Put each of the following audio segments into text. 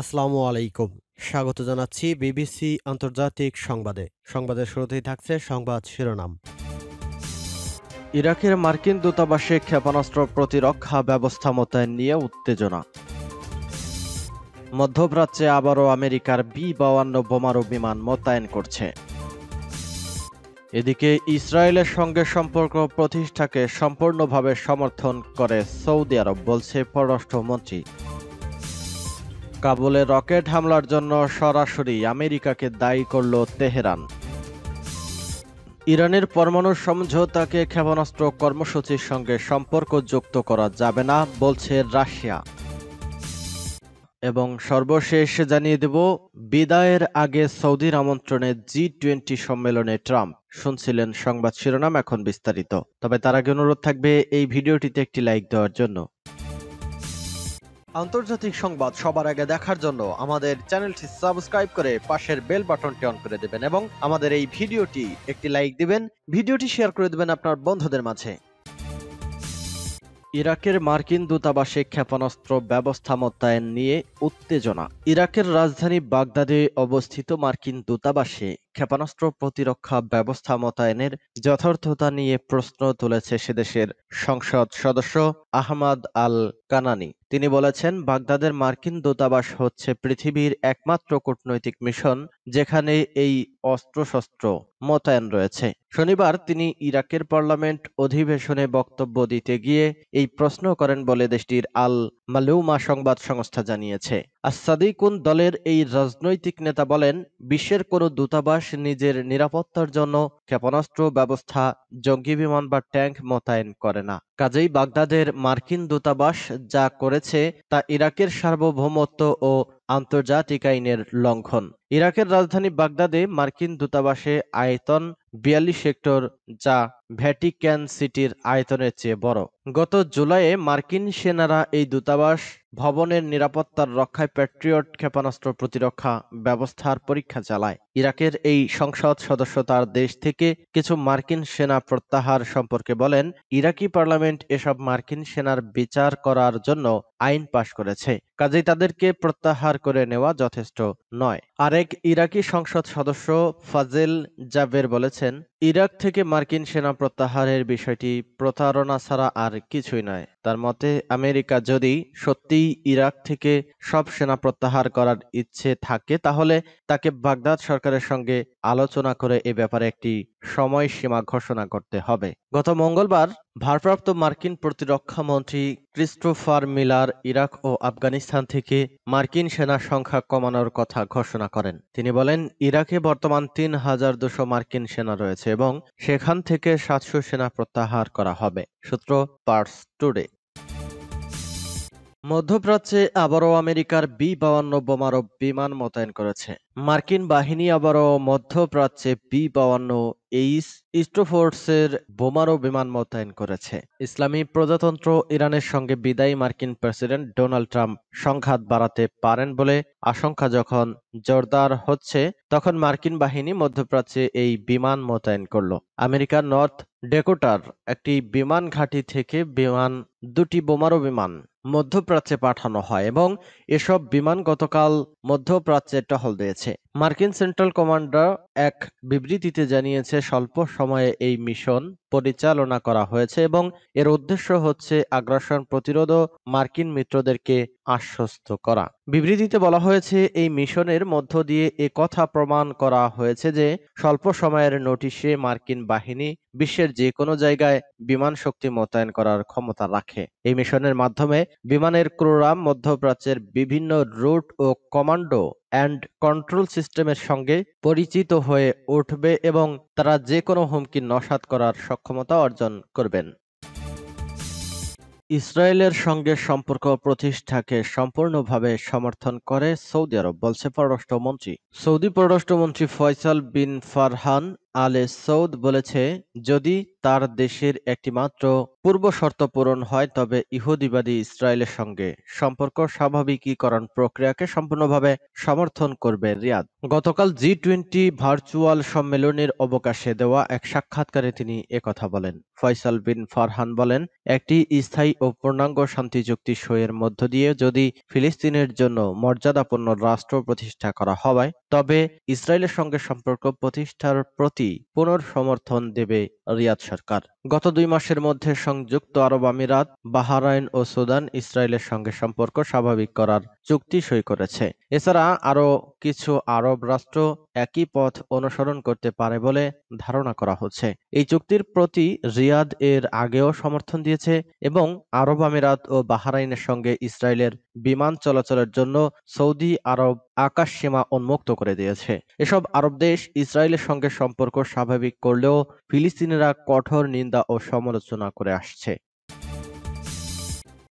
আসসালামু আলাইকুম স্বাগত জানাচ্ছি বিবিসি আন্তর্জাতিক সংবাদে সংবাদের শুরুতেই থাকছে সংবাদ শিরোনাম ইরাকের মার্কিন দূতাবাসে ক্ষেপণাস্ত্র প্রতিরক্ষা ব্যবস্থা মোতায়েন নিয়ে উত্তেজনা মধ্যপ্রাচ্যে আবারও আমেরিকার বি বাওয়ান্ন বোমারু বিমান মোতায়েন করছে এদিকে ইসরায়েলের সঙ্গে সম্পর্ক প্রতিষ্ঠাকে সম্পূর্ণভাবে সমর্থন করে সৌদি আরব বলছে পররাষ্ট্রমন্ত্রী কাবুলে রকেট হামলার জন্য সরাসরি আমেরিকাকে দায়ী করল তেহরান ইরানের পরমাণু সমঝোতাকে ক্ষেপণাস্ত্র কর্মসূচির সঙ্গে সম্পর্ক যুক্ত করা যাবে না বলছে রাশিয়া এবং সর্বশেষ জানিয়ে দেব বিদায়ের আগে সৌদির আমন্ত্রণে জি টোয়েন্টি সম্মেলনে ট্রাম্প শুনছিলেন সংবাদ শিরোনাম এখন বিস্তারিত তবে তার আগে অনুরোধ থাকবে এই ভিডিওটিতে একটি লাইক দেওয়ার জন্য আন্তর্জাতিক সংবাদ সবার আগে দেখার জন্য আমাদের চ্যানেলটি সাবস্ক্রাইব করে পাশের বেল বাটনটি অন করে দেবেন এবং আমাদের এই ভিডিওটি একটি লাইক দিবেন ভিডিওটি শেয়ার করে দেবেন আপনার বন্ধুদের মাঝে ইরাকের মার্কিন দূতাবাসে ক্ষেপণাস্ত্র ব্যবস্থা মোতায়েন নিয়ে উত্তেজনা ইরাকের রাজধানী বাগদাদে অবস্থিত মার্কিন দূতাবাসে ক্ষেপণাস্ত্র প্রতিরক্ষা ব্যবস্থা মোতায়েনের যথার্থতা নিয়ে প্রশ্ন তুলেছে সেদেশের সংসদ সদস্য আহমাদ আল কানানি তিনি বলেছেন বাগদাদের মার্কিন দূতাবাস হচ্ছে পৃথিবীর একমাত্র কূটনৈতিক মিশন যেখানে এই অস্ত্রশস্ত্র মোতায়েন রয়েছে শনিবার তিনি ইরাকের পার্লামেন্ট অধিবেশনে বক্তব্য দিতে গিয়ে এই প্রশ্ন করেন বলে দেশটির আল মালুমা সংবাদ সংস্থা জানিয়েছে আসাদিকুন দলের এই রাজনৈতিক নেতা বলেন বিশ্বের কোনো দূতাবাস নিজের নিরাপত্তার জন্য ক্ষেপণাস্ত্র ব্যবস্থা জঙ্গি বিমান বা ট্যাঙ্ক মোতায়েন করে না কাজেই বাগদাদের মার্কিন দূতাবাস যা করেছে তা ইরাকের সার্বভৌমত্ব ও আন্তর্জাতিক আইনের লঙ্ঘন ইরাকের রাজধানী বাগদাদে মার্কিন দূতাবাসে আয়তন বিয়াল্লিশ হেক্টর যা ভ্যাটিক্যান সিটির আয়তনের চেয়ে বড় গত জুলাইয়ে মার্কিন সেনারা এই দূতাবাস ভবনের নিরাপত্তার রক্ষায় প্যাট্রিয়ট ক্ষেপণাস্ত্র প্রতিরক্ষা ব্যবস্থার পরীক্ষা চালায় ইরাকের এই সংসদ সদস্য তার দেশ থেকে কিছু মার্কিন সেনা প্রত্যাহার সম্পর্কে বলেন ইরাকি পার্লামেন্ট এসব মার্কিন সেনার বিচার করার জন্য আইন পাশ করেছে কাজেই তাদেরকে প্রত্যাহার করে নেওয়া যথেষ্ট নয় আর সাবেক ইরাকি সংসদ সদস্য ফাজেল জাবের বলেছেন ইরাক থেকে মার্কিন সেনা প্রত্যাহারের বিষয়টি প্রতারণা ছাড়া আর কিছুই নয় তার মতে আমেরিকা যদি সত্যিই ইরাক থেকে সব সেনা প্রত্যাহার করার ইচ্ছে থাকে তাহলে তাকে বাগদাদ সরকারের সঙ্গে আলোচনা করে এ ব্যাপারে একটি সময়সীমা ঘোষণা করতে হবে গত মঙ্গলবার ভারপ্রাপ্ত মার্কিন প্রতিরক্ষা মন্ত্রী ক্রিস্টোফার মিলার ইরাক ও আফগানিস্তান থেকে মার্কিন সেনা সংখ্যা কমানোর কথা ঘোষণা করেন তিনি বলেন ইরাকে বর্তমান তিন হাজার দুশো মার্কিন সেনা রয়েছে এবং সেখান থেকে সাতশো সেনা প্রত্যাহার করা হবে সূত্র পার্স টুডে মধ্যপ্রাচ্যে আবারও আমেরিকার বি বাউান্ন বোমারো বিমান মোতায়েন করেছে মার্কিন বাহিনী আবারও মধ্যপ্রাচ্যে বি বাওয়ান্ন এইস ইস্টোফোর্সের বোমারো বিমান মোতায়েন করেছে ইসলামী প্রজাতন্ত্র ইরানের সঙ্গে বিদায়ী মার্কিন প্রেসিডেন্ট ডোনাল্ড ট্রাম্প সংঘাত বাড়াতে পারেন বলে আশঙ্কা যখন জোরদার হচ্ছে তখন মার্কিন বাহিনী মধ্যপ্রাচ্যে এই বিমান মোতায়েন করল আমেরিকার নর্থ ডেকোটার একটি বিমান ঘাঁটি থেকে বিমান দুটি বোমারো বিমান মধ্যপ্রাচ্যে পাঠানো হয় এবং এসব বিমান গতকাল মধ্যপ্রাচ্যে টহল দিয়েছে মার্কিন সেন্ট্রাল কমান্ডার এক বিবৃতিতে জানিয়েছে স্বল্প সময়ে এই মিশন পরিচালনা করা হয়েছে এবং এর উদ্দেশ্য হচ্ছে আগ্রাসন প্রতিরোধ ও মার্কিন মিত্রদেরকে আশ্বস্ত করা বিবৃতিতে বলা হয়েছে এই মিশনের মধ্য দিয়ে এ কথা প্রমাণ করা হয়েছে যে স্বল্প সময়ের নোটিশে মার্কিন বাহিনী বিশ্বের যে কোনো জায়গায় বিমান শক্তি মোতায়েন করার ক্ষমতা রাখে এই মিশনের মাধ্যমে বিমানের ক্রোরাম মধ্যপ্রাচ্যের বিভিন্ন রুট ও কমান্ডো অ্যান্ড কন্ট্রোল সিস্টেমের সঙ্গে পরিচিত হয়ে উঠবে এবং তারা যে কোনো হুমকি নসাত করার সক্ষমতা অর্জন করবেন ইসরায়েলের সঙ্গে সম্পর্ক প্রতিষ্ঠাকে সম্পূর্ণভাবে সমর্থন করে সৌদি আরব বলছে পররাষ্ট্রমন্ত্রী সৌদি পররাষ্ট্রমন্ত্রী ফয়সাল বিন ফারহান আলে সৌদ বলেছে, যদি তার দেশের একটি পূর্ব পূর্বশর্ত পূরণ হয় তবে ইহুদিবাদী ইসরায়েলের সঙ্গে সম্পর্ক স্বাভাবিকীকরণ প্রক্রিয়াকে সম্পূর্ণভাবে সমর্থন করবে রিয়াদ। গতকাল জি টোয়েন্টি ভার্চুয়াল সম্মেলনের অবকাশে দেওয়া এক সাক্ষাৎকারে তিনি একথা বলেন। ফয়সাল বিন ফারহান বলেন, একটি স্থায়ী ও পূর্ণাঙ্গ শান্তি চুক্তি সইয়ের মধ্য দিয়ে যদি ফিলিস্তিনের জন্য মর্যাদাপূর্ণ রাষ্ট্র প্রতিষ্ঠা করা হয় তবে ইসরায়েলের সঙ্গে সম্পর্ক প্রতিষ্ঠার প্রতি সমর্থন দেবে রিয়াদ সরকার গত দুই মাসের মধ্যে সংযুক্ত আরব আমিরাত বাহারাইন ও সুদান ইসরায়েলের সঙ্গে সম্পর্ক স্বাভাবিক করার চুক্তি সই করেছে এছাড়া আরও কিছু আরব রাষ্ট্র একই পথ অনুসরণ করতে পারে বলে ধারণা করা হচ্ছে এই চুক্তির প্রতি রিয়াদ এর আগেও সমর্থন দিয়েছে এবং আরব আমিরাত ও বাহারাইনের সঙ্গে ইসরায়েলের বিমান চলাচলের জন্য সৌদি আরব আকাশ সীমা উন্মুক্ত করে দিয়েছে এসব আরব দেশ ইসরায়েলের সঙ্গে সম্পর্ক স্বাভাবিক করলেও ফিলিস্তিনিরা কঠোর নিন্দা নিন্দা ও সমালোচনা করে আসছে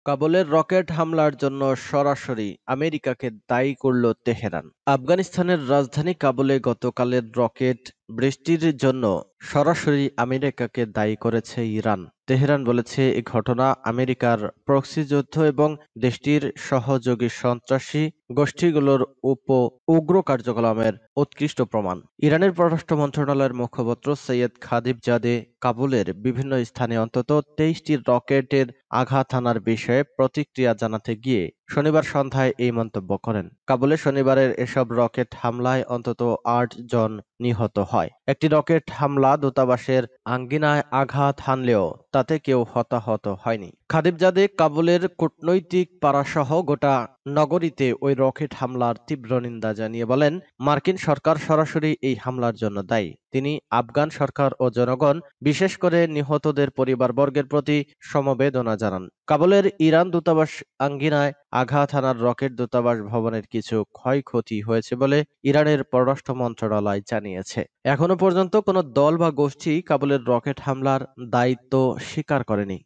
কাবুলের রকেট হামলার জন্য সরাসরি আমেরিকাকে দায়ী করল তেহরান আফগানিস্তানের রাজধানী কাবুলে গতকালের রকেট বৃষ্টির জন্য সরাসরি আমেরিকাকে দায়ী করেছে ইরান তেহরান বলেছে এ ঘটনা আমেরিকার প্রক্সি যুদ্ধ এবং দেশটির সহযোগী সন্ত্রাসী গোষ্ঠীগুলোর উপ উগ্র কার্যকলামের উৎকৃষ্ট প্রমাণ ইরানের পররাষ্ট্র মন্ত্রণালয়ের মুখপাত্র সৈয়দ খাদিব জাদে কাবুলের বিভিন্ন স্থানে অন্তত তেইশটি রকেটের আঘাত হানার বিষয়ে প্রতিক্রিয়া জানাতে গিয়ে শনিবার সন্ধ্যায় এই মন্তব্য করেন কাবুলে শনিবারের এসব রকেট হামলায় অন্তত আট জন নিহত হয় একটি রকেট হামলা দূতাবাসের আঙ্গিনায় আঘাত হানলেও তাতে কেউ হতাহত হয়নি খাদিবজাদে কাবুলের কূটনৈতিক পাড়াসহ গোটা নগরীতে ওই রকেট হামলার তীব্র নিন্দা জানিয়ে বলেন মার্কিন সরকার সরাসরি এই হামলার জন্য দায়ী তিনি আফগান সরকার ও জনগণ বিশেষ করে নিহতদের পরিবারবর্গের প্রতি সমবেদনা জানান কাবুলের ইরান দূতাবাস আঙ্গিনায় আঘাত হানার রকেট দূতাবাস ভবনের কিছু ক্ষয়ক্ষতি হয়েছে বলে ইরানের পররাষ্ট্র মন্ত্রণালয় জানিয়েছে এখনও পর্যন্ত কোনো দল বা গোষ্ঠী কাবুলের রকেট হামলার দায়িত্ব স্বীকার করেনি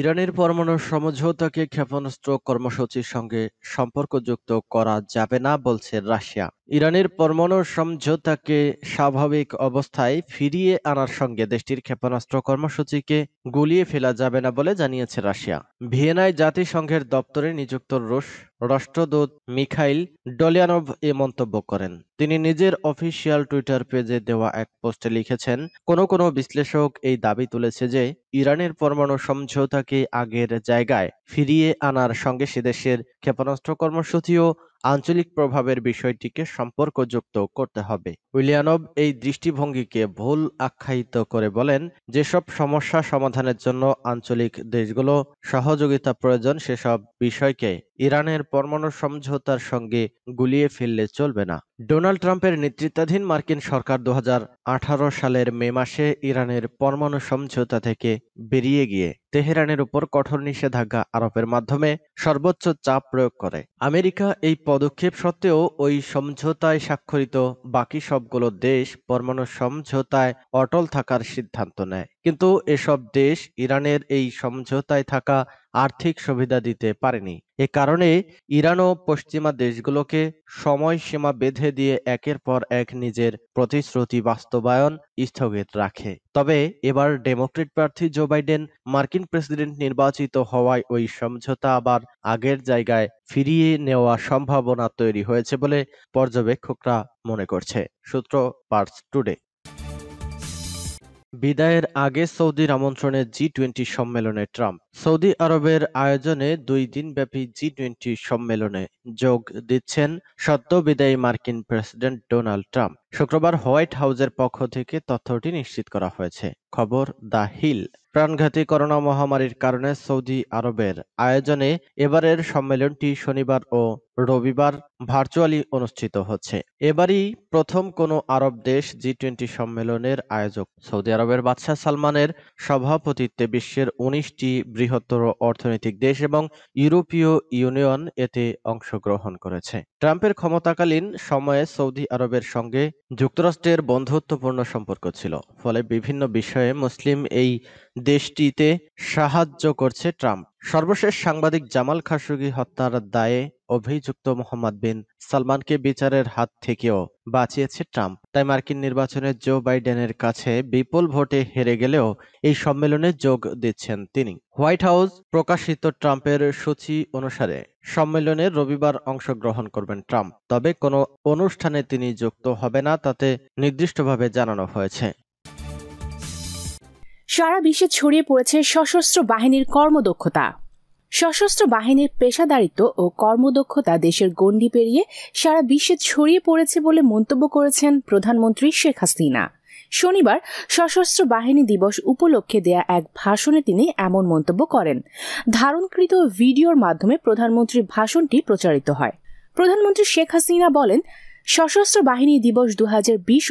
ইরানের পরমাণু সমঝোতাকে ক্ষেপণাস্ত্র কর্মসূচির সঙ্গে সম্পর্কযুক্ত করা যাবে না বলছে রাশিয়া ইরানের পরমাণু সমঝোতাকে স্বাভাবিক অবস্থায় ফিরিয়ে আনার সঙ্গে দেশটির ক্ষেপণাস্ত্র কর্মসূচিকে গুলিয়ে ফেলা যাবে না বলে জানিয়েছে রাশিয়া ভিয়েনায় জাতিসংঘের দপ্তরে নিযুক্ত রুশ রাষ্ট্রদূত মিখাইল ডলিয়ানভ এ মন্তব্য করেন তিনি নিজের অফিসিয়াল টুইটার পেজে দেওয়া এক পোস্টে লিখেছেন কোনো কোনো বিশ্লেষক এই দাবি তুলেছে যে ইরানের পরমাণু সমঝোতাকে আগের জায়গায় ফিরিয়ে আনার সঙ্গে সেদেশের ক্ষেপণাস্ত্র কর্মসূচিও আঞ্চলিক প্রভাবের বিষয়টিকে সম্পর্কযুক্ত করতে হবে উইলিয়ানব এই দৃষ্টিভঙ্গিকে ভুল আখ্যায়িত করে বলেন যেসব সমস্যা সমাধানের জন্য আঞ্চলিক দেশগুলো সহযোগিতা প্রয়োজন সেসব বিষয়কে ইরানের পরমাণু সমঝোতার সঙ্গে গুলিয়ে ফেললে চলবে না ডোনাল্ড ট্রাম্পের নেতৃত্বাধীন মার্কিন সরকার দু সালের মে মাসে ইরানের পরমাণু সমঝোতা থেকে বেরিয়ে গিয়ে তেহরানের উপর কঠোর নিষেধাজ্ঞা আরোপের মাধ্যমে সর্বোচ্চ চাপ প্রয়োগ করে আমেরিকা এই পদক্ষেপ সত্ত্বেও ওই সমঝোতায় স্বাক্ষরিত বাকি সবগুলো দেশ পরমাণু সমঝোতায় অটল থাকার সিদ্ধান্ত নেয় কিন্তু এসব দেশ ইরানের এই সমঝোতায় থাকা আর্থিক সুবিধা দিতে পারেনি এ কারণে ও পশ্চিমা দেশগুলোকে সময়সীমা বেঁধে দিয়ে একের পর এক নিজের প্রতিশ্রুতি বাস্তবায়ন স্থগিত রাখে তবে এবার ডেমোক্রেট প্রার্থী জো বাইডেন মার্কিন প্রেসিডেন্ট নির্বাচিত হওয়ায় ওই সমঝোতা আবার আগের জায়গায় ফিরিয়ে নেওয়া সম্ভাবনা তৈরি হয়েছে বলে পর্যবেক্ষকরা মনে করছে সূত্র পার্স টুডে বিদায়ের আগে সৌদির আমন্ত্রণে জি টোয়েন্টি সম্মেলনে ট্রাম্প সৌদি আরবের আয়োজনে দুই দিনব্যাপী জি টোয়েন্টি সম্মেলনে যোগ দিচ্ছেন সদ্য বিদায়ী মার্কিন প্রেসিডেন্ট ডোনাল্ড ট্রাম্প শুক্রবার হোয়াইট হাউজের পক্ষ থেকে তথ্যটি নিশ্চিত করা হয়েছে খবর দ্য হিল প্রাণঘাতী করোনা মহামারীর কারণে সৌদি আরবের আয়োজনে এবারের সম্মেলনটি শনিবার ও রবিবার ভার্চুয়ালি অনুষ্ঠিত হচ্ছে এবারই প্রথম কোনো আরব দেশ জি টোয়েন্টি সম্মেলনের আয়োজক সৌদি আরবের বাদশাহ সালমানের সভাপতিত্বে বিশ্বের উনিশটি বৃহত্তর অর্থনৈতিক দেশ এবং ইউরোপীয় ইউনিয়ন এতে অংশগ্রহণ করেছে ট্রাম্পের ক্ষমতাকালীন সময়ে সৌদি আরবের সঙ্গে যুক্তরাষ্ট্রের বন্ধুত্বপূর্ণ সম্পর্ক ছিল ফলে বিভিন্ন বিষয়ে মুসলিম এই দেশটিতে সাহায্য করছে ট্রাম্প সর্বশেষ সাংবাদিক জামাল খাশোগি হত্যার দায়ে অভিযুক্ত মোহাম্মদ বিন সালমানকে বিচারের হাত থেকেও বাঁচিয়েছে ট্রাম্প তাই মার্কিন নির্বাচনে জো বাইডেনের কাছে বিপুল ভোটে হেরে গেলেও এই সম্মেলনে যোগ দিচ্ছেন তিনি হোয়াইট হাউস প্রকাশিত ট্রাম্পের সূচি অনুসারে সম্মেলনে রবিবার অংশগ্রহণ করবেন ট্রাম্প তবে কোনো অনুষ্ঠানে তিনি যুক্ত হবে না তাতে নির্দিষ্টভাবে জানানো হয়েছে সারা বিশ্বে ছড়িয়ে পড়েছে সশস্ত্র বাহিনীর কর্মদক্ষতা সশস্ত্র বাহিনীর পেশাদারিত্ব ও কর্মদক্ষতা দেশের গণ্ডি পেরিয়ে সারা বিশ্বে ছড়িয়ে পড়েছে বলে মন্তব্য করেছেন প্রধানমন্ত্রী শেখ হাসিনা শনিবার সশস্ত্র বাহিনী দিবস উপলক্ষে দেয়া এক ভাষণে তিনি এমন মন্তব্য করেন ধারণকৃত ভিডিওর মাধ্যমে প্রধানমন্ত্রীর ভাষণটি প্রচারিত হয় প্রধানমন্ত্রী শেখ হাসিনা বলেন সশস্ত্র বাহিনী দিবস দু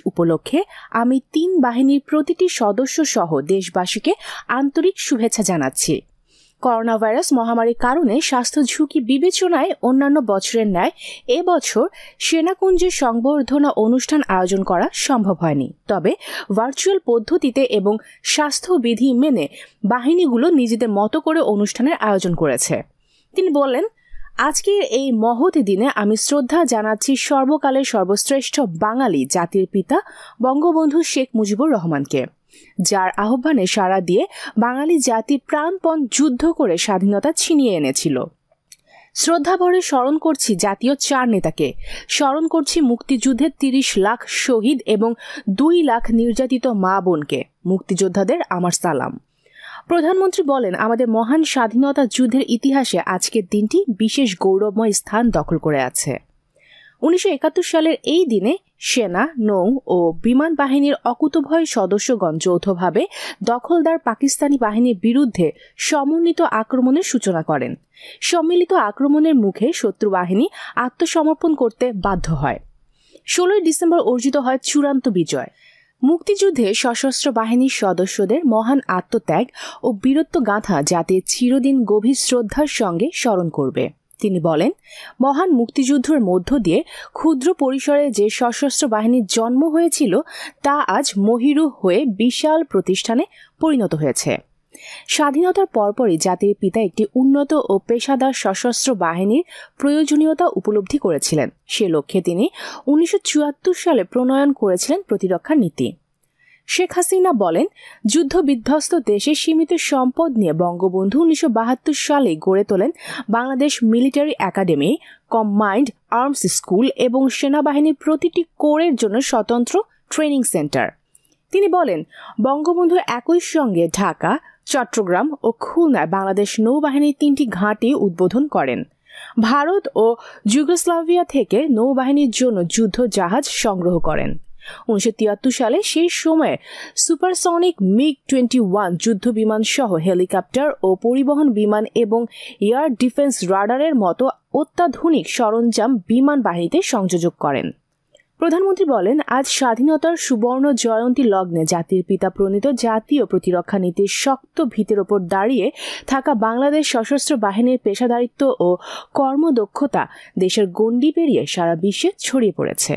উপলক্ষে আমি তিন বাহিনীর প্রতিটি সদস্য সহ দেশবাসীকে আন্তরিক শুভেচ্ছা জানাচ্ছি করোনা ভাইরাস মহামারীর কারণে স্বাস্থ্য ঝুঁকি বিবেচনায় অন্যান্য বছরের ন্যায় এবছর সেনাকুঞ্জের সংবর্ধনা অনুষ্ঠান আয়োজন করা সম্ভব হয়নি তবে ভার্চুয়াল পদ্ধতিতে এবং স্বাস্থ্যবিধি মেনে বাহিনীগুলো নিজেদের মতো করে অনুষ্ঠানের আয়োজন করেছে তিনি বললেন আজকের এই মহৎ দিনে আমি শ্রদ্ধা জানাচ্ছি সর্বকালের সর্বশ্রেষ্ঠ বাঙালি জাতির পিতা বঙ্গবন্ধু শেখ মুজিবুর রহমানকে যার আহ্বানে সাড়া দিয়ে বাঙালি জাতি প্রাণপণ যুদ্ধ করে স্বাধীনতা ছিনিয়ে এনেছিল শ্রদ্ধাভরে স্মরণ করছি জাতীয় চার নেতাকে স্মরণ করছি মুক্তিযুদ্ধের তিরিশ লাখ শহীদ এবং দুই লাখ নির্যাতিত মা বোনকে মুক্তিযোদ্ধাদের আমার সালাম প্রধানমন্ত্রী বলেন আমাদের মহান স্বাধীনতা যুদ্ধের ইতিহাসে আজকের দিনটি বিশেষ গৌরবময় স্থান দখল করে আছে উনিশশো সালের এই দিনে সেনা নৌ ও বিমান বাহিনীর অকুতভয় সদস্যগণ যৌথভাবে দখলদার পাকিস্তানি বাহিনীর বিরুদ্ধে সমন্বিত আক্রমণের সূচনা করেন সম্মিলিত আক্রমণের মুখে শত্রু বাহিনী আত্মসমর্পণ করতে বাধ্য হয় ষোলোই ডিসেম্বর অর্জিত হয় চূড়ান্ত বিজয় মুক্তিযুদ্ধে সশস্ত্র বাহিনীর সদস্যদের মহান আত্মত্যাগ ও বীরত্ব গাঁথা যাতে চিরদিন গভীর শ্রদ্ধার সঙ্গে স্মরণ করবে তিনি বলেন মহান মুক্তিযুদ্ধের মধ্য দিয়ে ক্ষুদ্র পরিসরে যে সশস্ত্র বাহিনীর জন্ম হয়েছিল তা আজ মহিরু হয়ে বিশাল প্রতিষ্ঠানে পরিণত হয়েছে স্বাধীনতার পরপরই জাতির পিতা একটি উন্নত ও পেশাদার সশস্ত্র বাহিনীর প্রয়োজনীয়তা উপলব্ধি করেছিলেন সে লক্ষ্যে তিনি উনিশশো সালে প্রণয়ন করেছিলেন প্রতিরক্ষা নীতি শেখ হাসিনা বলেন যুদ্ধ বিধ্বস্ত দেশে সীমিত সম্পদ নিয়ে বঙ্গবন্ধু উনিশশো সালে গড়ে তোলেন Bangladesh military academy combined arms school এবং সেনাবাহিনীর প্রতিটি কোরের জন্য স্বতন্ত্র ট্রেনিং সেন্টার তিনি বলেন বঙ্গবন্ধু একই সঙ্গে ঢাকা চট্টগ্রাম ও খুলনায় বাংলাদেশ নৌবাহিনীর তিনটি ঘাঁটি উদ্বোধন করেন ভারত ও যুগোস্লাভিয়া থেকে নৌবাহিনীর জন্য যুদ্ধ জাহাজ সংগ্রহ করেন উনিশশো সালে সেই সময়ে সুপারসনিক মিগ টোয়েন্টি ওয়ান যুদ্ধ বিমান সহ হেলিকপ্টার ও পরিবহন বিমান এবং এয়ার ডিফেন্স রাডারের মতো অত্যাধুনিক সরঞ্জাম বিমান বাহিনীতে সংযোজক করেন প্রধানমন্ত্রী বলেন আজ স্বাধীনতার সুবর্ণ জয়ন্তী লগ্নে জাতির পিতা প্রণীত জাতীয় প্রতিরক্ষা নীতির শক্ত ভিতের ওপর দাঁড়িয়ে থাকা বাংলাদেশ সশস্ত্র বাহিনীর পেশাদারিত্ব ও কর্মদক্ষতা দেশের গণ্ডি পেরিয়ে সারা বিশ্বে ছড়িয়ে পড়েছে